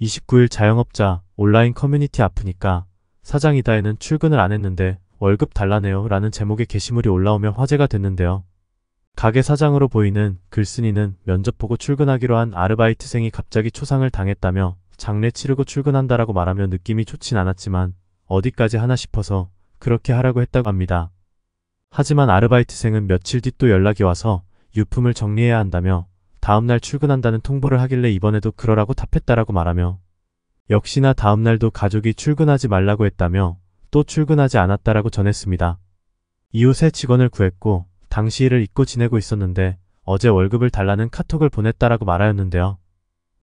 29일 자영업자 온라인 커뮤니티 아프니까 사장이다에는 출근을 안 했는데 월급 달라네요 라는 제목의 게시물이 올라오며 화제가 됐는데요. 가게 사장으로 보이는 글쓴이는 면접 보고 출근하기로 한 아르바이트생이 갑자기 초상을 당했다며 장례 치르고 출근한다라고 말하며 느낌이 좋진 않았지만 어디까지 하나 싶어서 그렇게 하라고 했다고 합니다. 하지만 아르바이트생은 며칠 뒤 또 연락이 와서 유품을 정리해야 한다며 다음날 출근한다는 통보를 하길래 이번에도 그러라고 답했다라고 말하며 역시나 다음날도 가족이 출근하지 말라고 했다며 또 출근하지 않았다라고 전했습니다. 이후 새 직원을 구했고 당시 일을 잊고 지내고 있었는데 어제 월급을 달라는 카톡을 보냈다라고 말하였는데요.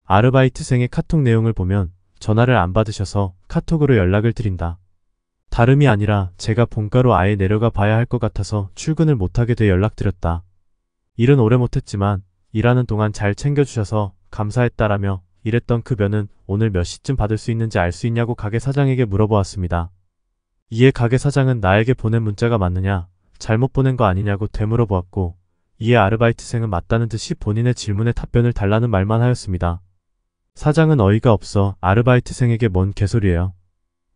아르바이트생의 카톡 내용을 보면 전화를 안 받으셔서 카톡으로 연락을 드린다. 다름이 아니라 제가 본가로 아예 내려가 봐야 할 것 같아서 출근을 못하게 돼 연락드렸다. 일은 오래 못했지만 일하는 동안 잘 챙겨주셔서 감사했다라며 일했던 그 면은 오늘 몇 시쯤 받을 수 있는지 알 수 있냐고 가게 사장에게 물어보았습니다. 이에 가게 사장은 나에게 보낸 문자가 맞느냐, 잘못 보낸 거 아니냐고 되물어보았고, 이에 아르바이트생은 맞다는 듯이 본인의 질문에 답변을 달라는 말만 하였습니다. 사장은 어이가 없어 아르바이트생에게 뭔 개소리예요.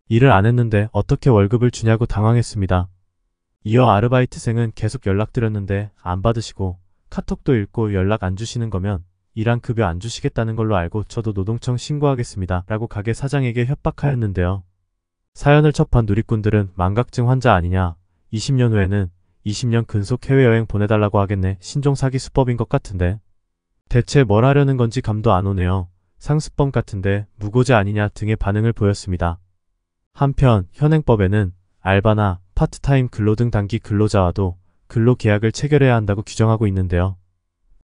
일을 안 했는데 어떻게 월급을 주냐고 당황했습니다. 이어 아르바이트생은 계속 연락드렸는데 안 받으시고 카톡도 읽고 연락 안 주시는 거면 이한 급여 안 주시겠다는 걸로 알고 저도 노동청 신고하겠습니다. 라고 가게 사장에게 협박하였는데요. 사연을 접한 누리꾼들은 망각증 환자 아니냐 20년 후에는 20년 근속 해외여행 보내달라고 하겠네 신종 사기 수법인 것 같은데 대체 뭘 하려는 건지 감도 안 오네요. 상습범 같은데 무고죄 아니냐 등의 반응을 보였습니다. 한편 현행법에는 알바나 파트타임 근로 등 단기 근로자와도 근로계약을 체결해야 한다고 규정하고 있는데요.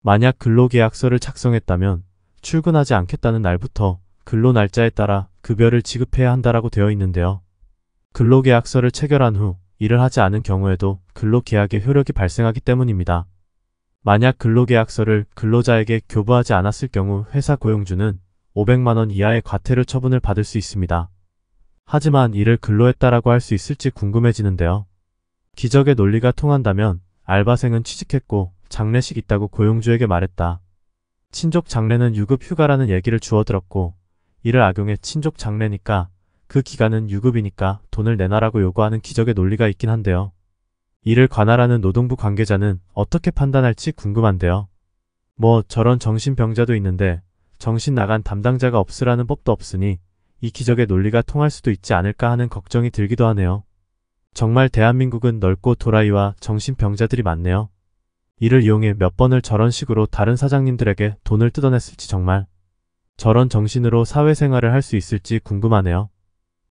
만약 근로계약서를 작성했다면 출근하지 않겠다는 날부터 근로 날짜에 따라 급여를 지급해야 한다라고 되어 있는데요. 근로계약서를 체결한 후 일을 하지 않은 경우에도 근로계약의 효력이 발생하기 때문입니다. 만약 근로계약서를 근로자에게 교부하지 않았을 경우 회사 고용주는 500만원 이하의 과태료 처분을 받을 수 있습니다. 하지만 이를 근로했다라고 할 수 있을지 궁금해지는데요. 기적의 논리가 통한다면 알바생은 취직했고 장례식 있다고 고용주에게 말했다. 친족 장례는 유급 휴가라는 얘기를 주워들었고 이를 악용해 친족 장례니까 그 기간은 유급이니까 돈을 내놔라고 요구하는 기적의 논리가 있긴 한데요. 이를 관할하는 노동부 관계자는 어떻게 판단할지 궁금한데요. 뭐 저런 정신병자도 있는데 정신 나간 담당자가 없으라는 법도 없으니 이 기적의 논리가 통할 수도 있지 않을까 하는 걱정이 들기도 하네요. 정말 대한민국은 넓고 도라이와 정신병자들이 많네요. 이를 이용해 몇 번을 저런 식으로 다른 사장님들에게 돈을 뜯어냈을지 정말 저런 정신으로 사회생활을 할 수 있을지 궁금하네요.